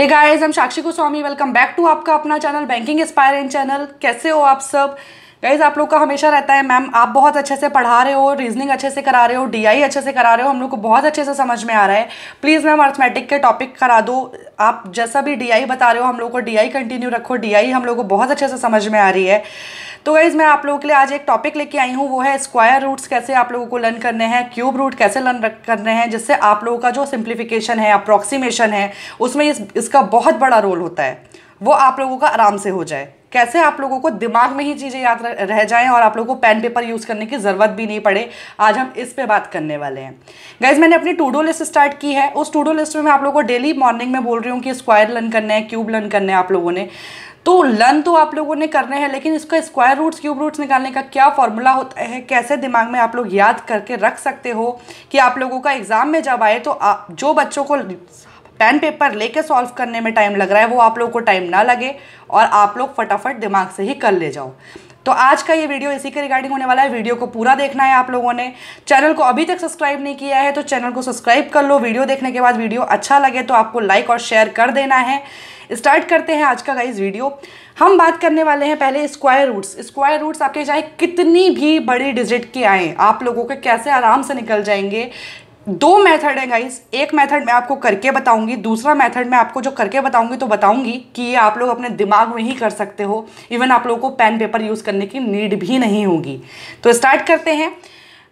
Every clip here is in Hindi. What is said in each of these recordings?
हे गाइस हम Sakshi Goswami welcome back to आपका अपना चैनल बैंकिंग एस्पायर चैनल कैसे हो आप सब गाइज आप लोग का हमेशा रहता है मैम आप बहुत अच्छे से पढ़ा रहे हो रीजनिंग अच्छे से करा रहे हो डीआई अच्छे से करा रहे हो हम लोग को बहुत अच्छे से समझ में आ रहा है प्लीज़ मैम अर्थमेटिक के टॉपिक करा दो आप जैसा भी डी बता रहे हो हम लोग को डी कंटिन्यू रखो डी हम लोग को बहुत अच्छे से समझ में आ रही है तो गाइज़ मैं आप लोगों के लिए आज एक टॉपिक लेके आई हूँ वो है स्क्वायर रूट्स कैसे आप लोगों को लर्न करने हैं क्यूब रूट कैसे लर्न करने हैं जिससे आप लोगों का जो सिंप्लीफिकेशन है अप्रॉक्सीमेशन है उसमें इस, इसका बहुत बड़ा रोल होता है वो आप लोगों का आराम से हो जाए कैसे आप लोगों को दिमाग में ही चीज़ें याद रह जाएं और आप लोगों को पेन पेपर यूज़ करने की ज़रूरत भी नहीं पड़े आज हम इस पे बात करने वाले हैं गाइज मैंने अपनी टू डो लिस्ट स्टार्ट की है उस टू डो लिस्ट में मैं आप लोगों को डेली मॉर्निंग में बोल रही हूँ कि स्क्वायर लर्न करना है क्यूब लर्न करना है आप लोगों ने तो लर्न तो आप लोगों ने करने हैं लेकिन इसका स्क्वायर रूट्स क्यूब रूट्स निकालने का क्या फॉर्मूला होता है कैसे दिमाग में आप लोग याद करके रख सकते हो कि आप लोगों का एग्ज़ाम में जब आए तो आप जो बच्चों को पेन पेपर लेके सॉल्व करने में टाइम लग रहा है वो आप लोगों को टाइम ना लगे और आप लोग फटाफट दिमाग से ही कर ले जाओ तो आज का ये वीडियो इसी के रिगार्डिंग होने वाला है वीडियो को पूरा देखना है आप लोगों ने चैनल को अभी तक सब्सक्राइब नहीं किया है तो चैनल को सब्सक्राइब कर लो वीडियो देखने के बाद वीडियो अच्छा लगे तो आपको लाइक और शेयर कर देना है स्टार्ट करते हैं आज का गाइज वीडियो हम बात करने वाले हैं पहले स्क्वायर रूट्स स्क्वायर रूट्स आपके चाहे कितनी भी बड़ी डिजिट के आएँ आप लोगों के कैसे आराम से निकल जाएंगे दो मेथड है गाइस एक मेथड मैं आपको करके बताऊंगी दूसरा मेथड मैं आपको जो करके बताऊंगी तो बताऊंगी कि ये आप लोग अपने दिमाग में ही कर सकते हो इवन आप लोगों को पेन पेपर यूज़ करने की नीड भी नहीं होगी तो स्टार्ट करते हैं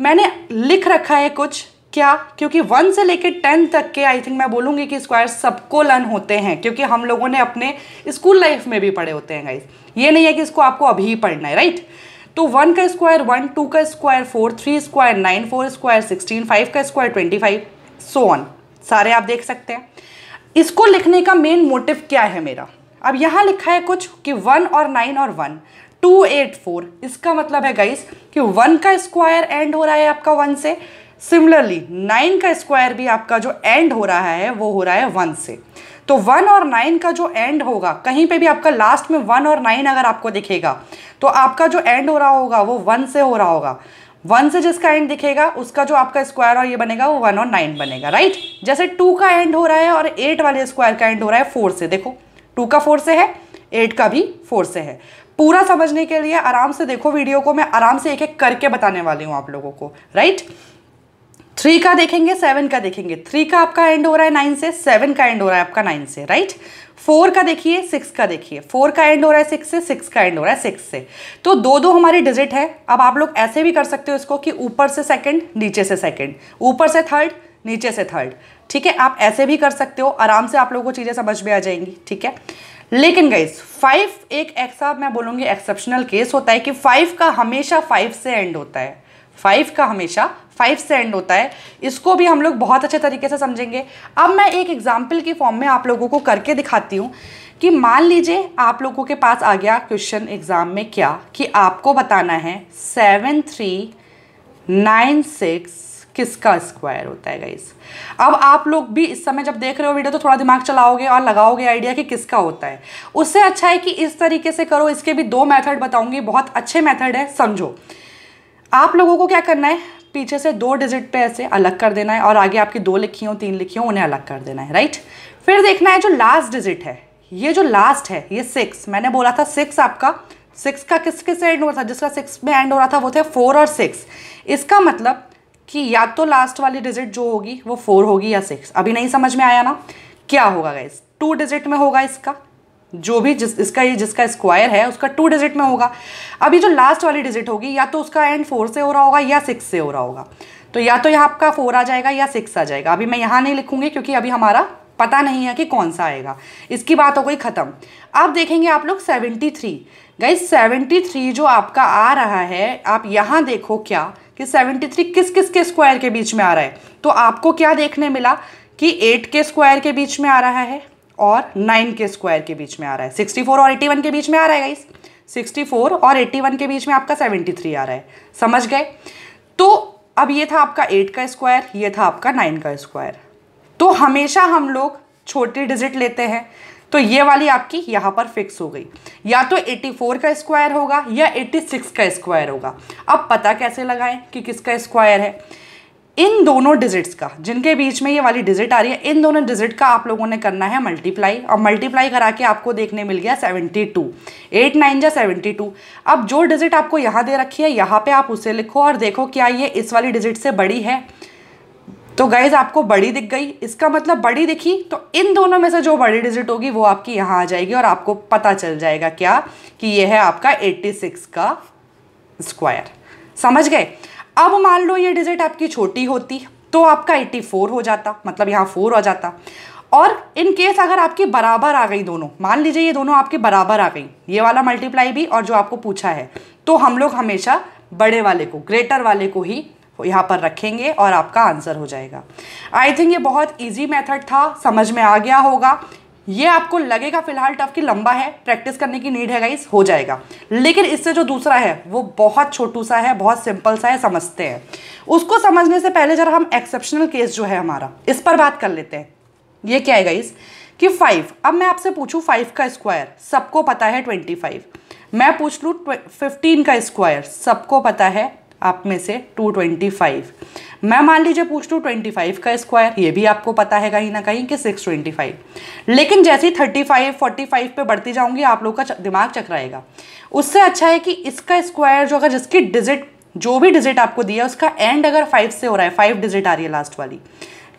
मैंने लिख रखा है कुछ क्या क्योंकि वन से लेकर टेन तक के आई थिंक मैं बोलूँगी कि स्क्वायर सबको लर्न होते हैं क्योंकि हम लोगों ने अपने स्कूल लाइफ में भी पढ़े होते हैं गाइज ये नहीं है कि इसको आपको अभी ही पढ़ना है राइट तो वन का स्क्वायर वन टू का square four three square nine four square sixteen five का square twenty five so on सारे आप देख सकते हैं इसको लिखने का मेन मोटिव क्या है मेरा अब यहाँ लिखा है कुछ कि वन और नाइन और वन टू एट फोर इसका मतलब है गाइस कि वन का स्क्वायर एंड हो रहा है आपका वन से सिमिलरली नाइन का स्क्वायर भी आपका जो एंड हो रहा है वो हो रहा है वन से तो वन और नाइन का जो एंड होगा कहीं पे भी आपका लास्ट में वन और नाइन अगर आपको दिखेगा तो आपका जो एंड हो रहा होगा वो वन से हो रहा होगा वन से जिसका एंड दिखेगा उसका जो आपका स्क्वायर और ये बनेगा वो वन और नाइन बनेगा राइट जैसे टू का एंड हो रहा है और एट वाले स्क्वायर का एंड हो रहा है फोर से देखो टू का फोर से है एट का भी फोर से है पूरा समझने के लिए आराम से देखो वीडियो को मैं आराम से एक एक करके बताने वाली हूँ आप लोगों को राइट थ्री का देखेंगे सेवन का देखेंगे थ्री का आपका एंड हो रहा है नाइन से सेवन का एंड हो रहा है आपका नाइन से राइट फोर का देखिए सिक्स का देखिए फोर का एंड हो रहा है सिक्स से सिक्स का एंड हो रहा है सिक्स से तो दो दो हमारे डिजिट है अब आप लोग ऐसे भी कर सकते हो इसको कि ऊपर से सेकेंड नीचे से सेकेंड ऊपर से थर्ड नीचे से थर्ड ठीक है आप ऐसे भी कर सकते हो आराम से आप लोगों को चीज़ें समझ में आ जाएंगी ठीक है लेकिन गाइज फाइव एक ऐसा मैं बोलूँगी एक्सेप्शनल केस होता है कि फाइव का हमेशा फाइव से एंड होता है फाइव का हमेशा फाइव से एंड होता है इसको भी हम लोग बहुत अच्छे तरीके से समझेंगे अब मैं एक एग्जाम्पल के फॉर्म में आप लोगों को करके दिखाती हूँ कि मान लीजिए आप लोगों के पास आ गया क्वेश्चन एग्ज़ाम में क्या कि आपको बताना है सेवन थ्री नाइन सिक्स किसका स्क्वायर होता है गाइस अब आप लोग भी इस समय जब देख रहे हो वीडियो तो थोड़ा दिमाग चलाओगे और लगाओगे आइडिया कि किसका होता है उससे अच्छा है कि इस तरीके से करो इसके भी दो मेथड बताऊंगी बहुत अच्छे मेथड है समझो आप लोगों को क्या करना है पीछे से दो डिजिट पे ऐसे अलग कर देना है और आगे आपकी दो लिखी हो तीन लिखी हो उन्हें अलग कर देना है राइट फिर देखना है जो लास्ट डिजिट है ये जो लास्ट है ये सिक्स मैंने बोला था सिक्स आपका सिक्स का किस किस एंड हो रहा था जिसका सिक्स में एंड हो रहा था वो थे फोर और सिक्स इसका मतलब कि या तो लास्ट वाली डिजिट जो होगी वो फोर होगी या सिक्स अभी नहीं समझ में आया ना क्या होगा गाइज टू डिजिट में होगा इसका जो भी जिस इसका ये जिसका स्क्वायर है उसका टू डिजिट में होगा अभी जो लास्ट वाली डिजिट होगी या तो उसका एंड फोर से हो रहा होगा या सिक्स से हो रहा होगा तो या तो यहाँ आपका फोर आ जाएगा या सिक्स आ जाएगा अभी मैं यहाँ नहीं लिखूंगी क्योंकि अभी हमारा पता नहीं है कि कौन सा आएगा इसकी बात हो गई ख़त्म अब देखेंगे आप लोग सेवेंटी थ्री गई सेवेंटी थ्री जो आपका आ रहा है आप यहाँ देखो क्या कि सेवेंटी थ्री किस किस के स्क्वायर के बीच में आ रहा है तो आपको क्या देखने मिला कि एट के स्क्वायर के बीच में आ रहा है और नाइन के स्क्वायर के बीच में आ रहा है सिक्सटी फोर और 81 वन के बीच में आ रहा है गाइस सिक्सटी फोर और एट्टी वन के बीच में आपका सेवेंटी थ्री आ रहा है समझ गए तो अब ये था आपका एट का स्क्वायर ये था आपका नाइन का स्क्वायर तो हमेशा हम लोग छोटे डिजिट लेते हैं तो ये वाली आपकी यहाँ पर फिक्स हो गई या तो 84 का स्क्वायर होगा या 86 का स्क्वायर होगा अब पता कैसे लगाएं कि किसका स्क्वायर है इन दोनों डिजिट्स का जिनके बीच में ये वाली डिजिट आ रही है इन दोनों डिजिट का आप लोगों ने करना है मल्टीप्लाई और मल्टीप्लाई करा के आपको देखने मिल गया 72 टू एट नाइन या सेवेंटी टू अब जो डिजिट आपको यहाँ दे रखी है यहाँ पे आप उसे लिखो और देखो क्या ये इस वाली डिजिट से बड़ी है तो गाइज आपको बड़ी दिख गई इसका मतलब बड़ी दिखी तो इन दोनों में से जो बड़ी डिजिट होगी वो आपकी यहाँ आ जाएगी और आपको पता चल जाएगा क्या कि यह है आपका एट्टी का स्क्वायर समझ गए अब मान लो ये डिजिट आपकी छोटी होती तो आपका 84 हो जाता मतलब यहाँ फोर हो जाता और इन केस अगर आपकी बराबर आ गई दोनों मान लीजिए ये दोनों आपके बराबर आ गई ये वाला मल्टीप्लाई भी और जो आपको पूछा है तो हम लोग हमेशा बड़े वाले को ग्रेटर वाले को ही यहाँ पर रखेंगे और आपका आंसर हो जाएगा आई थिंक ये बहुत ईजी मेथड था समझ में आ गया होगा ये आपको लगेगा फिलहाल टफ कि लंबा है प्रैक्टिस करने की नीड है गाइस हो जाएगा लेकिन इससे जो दूसरा है वो बहुत छोटू सा है बहुत सिंपल सा है समझते हैं उसको समझने से पहले जरा हम एक्सेप्शनल केस जो है हमारा इस पर बात कर लेते हैं ये क्या है गाइस कि फाइव अब मैं आपसे पूछूँ फाइव का स्क्वायर सबको पता है ट्वेंटी फाइव मैं पूछ लूँ फिफ्टीन का स्क्वायर सबको पता है आप में से 225 मैं मान लीजिए पूछ लूँ 25 का स्क्वायर ये भी आपको पता है कहीं ना कहीं कि 625 लेकिन जैसे ही 35 45 पे बढ़ती जाऊंगी आप लोग का दिमाग चकराएगा उससे अच्छा है कि इसका स्क्वायर जो अगर जिसकी डिजिट जो भी डिजिट आपको दिया उसका एंड अगर फाइव से हो रहा है फाइव डिजिट आ रही है लास्ट वाली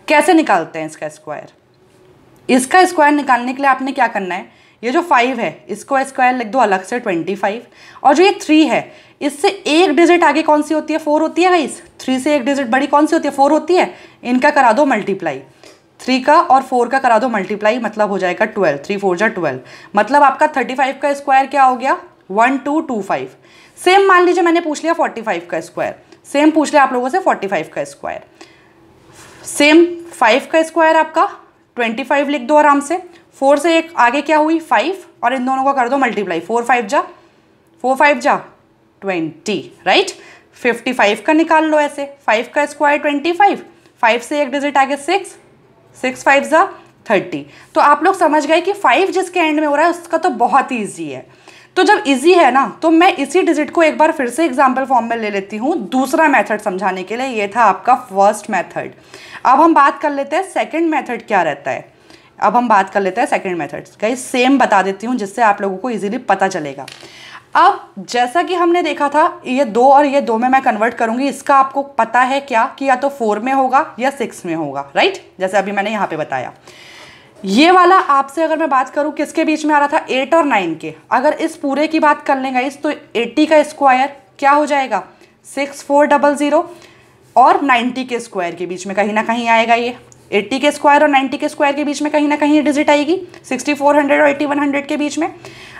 कैसे निकालते हैं इसका स्क्वायर इसका स्क्वायर निकालने के लिए आपने क्या करना है ये जो फाइव है इसको स्क्वायर लिख दो अलग से ट्वेंटी फाइव और जो ये थ्री है इससे एक डिजिट आगे कौन सी होती है फोर होती है गाइस थ्री से एक डिजिट बड़ी कौन सी होती है फोर होती है इनका करा दो मल्टीप्लाई थ्री का और फोर का करा दो मल्टीप्लाई मतलब हो जाएगा ट्वेल्व थ्री फोर जा ट्वेल्व मतलब आपका थर्टी फाइव का स्क्वायर क्या हो गया one two two five same मान लीजिए मैंने पूछ लिया फोर्टी फाइव का स्क्वायर सेम पूछ लिया आप लोगों से फोर्टी फाइव का स्क्वायर सेम फाइव का स्क्वायर आपका ट्वेंटी फाइव लिख दो आराम से फोर से एक आगे क्या हुई फाइव और इन दोनों का कर दो मल्टीप्लाई फोर फाइव जा फोर फाइव जा ट्वेंटी राइट फिफ्टी फाइव का निकाल लो ऐसे फाइव का स्क्वायर ट्वेंटी फाइव फाइव से एक डिजिट आगे सिक्स सिक्स फाइव ज़ा थर्टी तो आप लोग समझ गए कि फाइव जिसके एंड में हो रहा है उसका तो बहुत ही ईजी है तो जब इजी है ना तो मैं इसी डिजिट को एक बार फिर से एग्जाम्पल फॉर्म में ले लेती हूँ दूसरा मेथड समझाने के लिए ये था आपका फर्स्ट मेथड अब हम बात कर लेते हैं सेकंड मेथड क्या रहता है अब हम बात कर लेते हैं सेकेंड मेथड्स कई सेम बता देती हूँ जिससे आप लोगों को ईजिली पता चलेगा अब जैसा कि हमने देखा था ये दो और ये दो में मैं कन्वर्ट करूंगी इसका आपको पता है क्या कि या तो फोर में होगा या सिक्स में होगा राइट जैसे अभी मैंने यहाँ पे बताया ये वाला आपसे अगर मैं बात करूँ किसके बीच में आ रहा था एट और नाइन के अगर इस पूरे की बात कर लेंगे इस तो एट्टी का स्क्वायर क्या हो जाएगा सिक्स फोर डबल ज़ीरो और नाइन्टी के स्क्वायर के बीच में कहीं ना कहीं आएगा ये 80 के स्क्वायर और 90 के स्क्वायर के बीच में कहीं ना कहीं डिजिट आएगी 6400 और 8100 के बीच में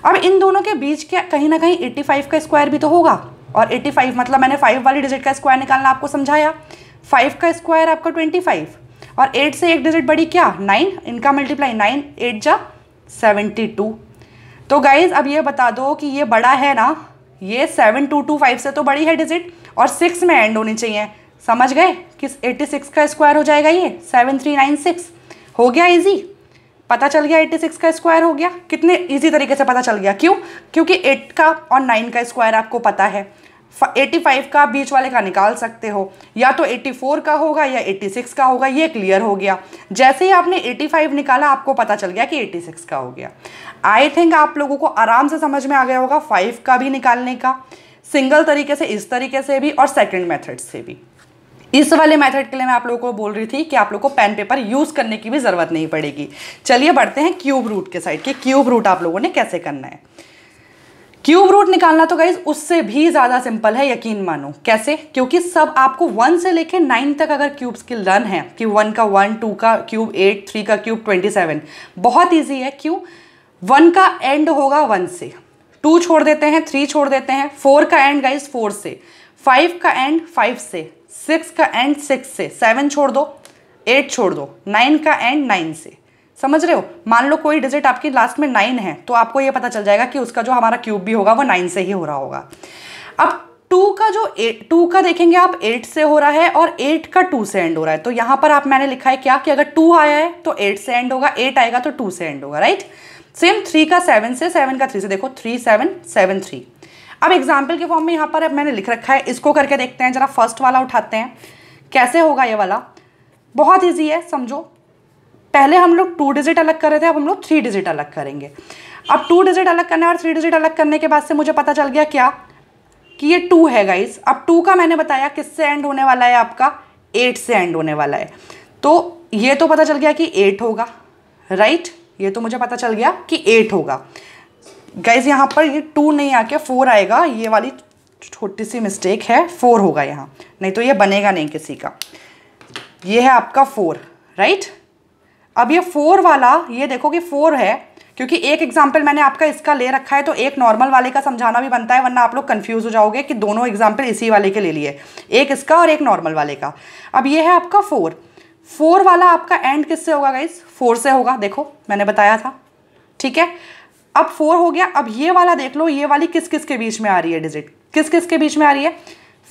अब इन दोनों के बीच क्या कहीं ना कहीं 85 का स्क्वायर भी तो होगा और 85 मतलब मैंने 5 वाली डिजिट का स्क्वायर निकालना आपको समझाया 5 का स्क्वायर आपका 25 और 8 से एक डिजिट बड़ी क्या 9 इनका मल्टीप्लाई 9 8 जा 72 तो गाइज अब ये बता दो कि ये बड़ा है ना ये सेवन टू टू फाइव से तो बड़ी है डिजिट और सिक्स में एंड होनी चाहिए समझ गए किस 86 का स्क्वायर हो जाएगा ये 7396 हो गया इजी पता चल गया 86 का स्क्वायर हो गया कितने इजी तरीके से पता चल गया क्यों क्योंकि 8 का और 9 का स्क्वायर आपको पता है 85 का बीच वाले का निकाल सकते हो या तो 84 का होगा या 86 का होगा ये क्लियर हो गया जैसे ही आपने 85 निकाला आपको पता चल गया कि 86 का हो गया आई थिंक आप लोगों को आराम से समझ में आ गया होगा फाइव का भी निकालने का सिंगल तरीके से इस तरीके से भी और सेकेंड मेथड से भी इस वाले मेथड के लिए मैं आप लोगों को बोल रही थी कि आप लोग को पेन पेपर यूज़ करने की भी ज़रूरत नहीं पड़ेगी चलिए बढ़ते हैं क्यूब रूट के साइड के क्यूब रूट आप लोगों ने कैसे करना है क्यूब रूट निकालना तो गाइज उससे भी ज़्यादा सिंपल है यकीन मानो कैसे क्योंकि सब आपको वन से लेके नाइन तक अगर क्यूब्स की लर्न है कि वन का वन टू का क्यूब एट थ्री का क्यूब ट्वेंटी सेवन बहुत ईजी है क्यों वन का एंड होगा वन से टू छोड़ देते हैं थ्री छोड़ देते हैं फोर का एंड गाइज फोर से फाइव का एंड फाइव से सिक्स का एंड सिक्स से सेवन छोड़ दो एट छोड़ दो नाइन का एंड नाइन से समझ रहे हो मान लो कोई डिजिट आपकी लास्ट में नाइन है तो आपको ये पता चल जाएगा कि उसका जो हमारा क्यूब भी होगा वो नाइन से ही हो रहा होगा अब टू का जो एट टू का देखेंगे आप एट से हो रहा है और एट का टू से एंड हो रहा है तो यहाँ पर आप मैंने लिखा है क्या कि अगर टू आया है तो एट से एंड होगा एट आएगा तो टू से एंड होगा राइट सेम थ्री का सेवन से सेवन का थ्री से देखो थ्री सेवन सेवन थ्री अब एग्जाम्पल के फॉर्म में यहाँ पर मैंने लिख रखा है इसको करके देखते हैं जरा फर्स्ट वाला उठाते हैं कैसे होगा ये वाला बहुत ईजी है समझो पहले हम लोग टू डिजिट अलग कर रहे थे अब हम लोग थ्री डिजिट अलग करेंगे अब टू डिजिट अलग करने और थ्री डिजिट अलग करने के बाद से मुझे पता चल गया क्या कि ये टू है गाइज अब टू का मैंने बताया किससे एंड होने वाला है आपका एट से एंड होने वाला है तो ये तो पता चल गया कि एट होगा राइट ये तो मुझे पता चल गया कि एट होगा गाइज यहाँ पर ये टू नहीं आके फोर आएगा ये वाली छोटी सी मिस्टेक है फोर होगा यहाँ नहीं तो ये बनेगा नहीं किसी का ये है आपका फोर राइट अब ये फोर वाला ये देखो कि फोर है क्योंकि एक एग्जाम्पल मैंने आपका इसका ले रखा है तो एक नॉर्मल वाले का समझाना भी बनता है वरना आप लोग कंफ्यूज हो जाओगे कि दोनों एग्जाम्पल इसी वाले के ले लिए एक इसका और एक नॉर्मल वाले का अब ये है आपका फोर फोर वाला आपका एंड किससे होगा गाइज फोर से होगा देखो मैंने बताया था ठीक है अब फोर हो गया अब ये वाला देख लो ये वाली किस किस के बीच में आ रही है डिजिट किस किस के बीच में आ रही है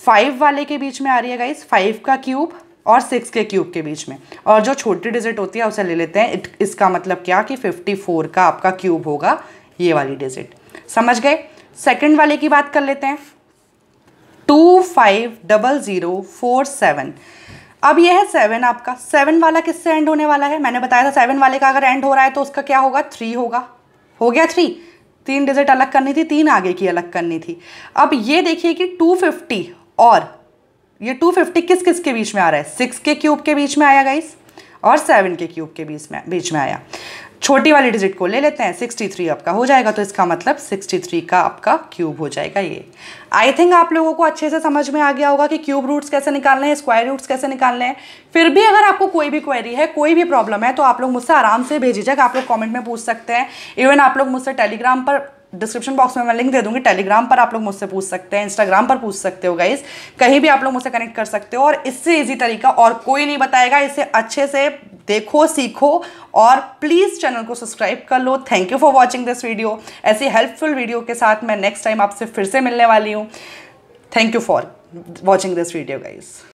फाइव वाले के बीच में आ रही है गाइज फाइव का क्यूब और सिक्स के क्यूब के बीच में और जो छोटी डिजिट होती है उसे ले लेते हैं इसका मतलब क्या कि फिफ्टी फोर का आपका क्यूब होगा ये वाली डिजिट समझ गए सेकेंड वाले की बात कर लेते हैं two five double zero four seven अब ये है सेवन आपका सेवन वाला किससे एंड होने वाला है मैंने बताया था सेवन वाले का अगर एंड हो रहा है तो उसका क्या होगा थ्री होगा हो गया थ्री तीन डिजिट अलग करनी थी तीन आगे की अलग करनी थी अब ये देखिए कि 250 और ये 250 किस किस के बीच में आ रहा है सिक्स के क्यूब के बीच में आया गाइस और सेवन के क्यूब के बीच में बीच में आया छोटी वाली डिजिट को ले लेते हैं 63 आपका हो जाएगा तो इसका मतलब 63 का आपका क्यूब हो जाएगा ये आई थिंक आप लोगों को अच्छे से समझ में आ गया होगा कि क्यूब रूट्स कैसे निकालने हैं स्क्वायर रूट्स कैसे निकालने हैं फिर भी अगर आपको कोई भी क्वेरी है कोई भी प्रॉब्लम है तो आप लोग मुझसे आराम से भेजीजिएगा आप लोग कॉमेंट में पूछ सकते हैं इवन आप लोग मुझसे टेलीग्राम पर डिस्क्रिप्शन बॉक्स में मैं लिंक दे दूंगी टेलीग्राम पर आप लोग मुझसे पूछ सकते हैं इंस्टाग्राम पर पूछ सकते हो गाइज कहीं भी आप लोग मुझसे कनेक्ट कर सकते हो और इससे ईजी तरीका और कोई नहीं बताएगा इसे अच्छे से देखो सीखो और प्लीज़ चैनल को सब्सक्राइब कर लो thank you for watching this video ऐसी हेल्पफुल वीडियो के साथ मैं नेक्स्ट टाइम आपसे फिर से मिलने वाली हूँ thank you for watching this video guys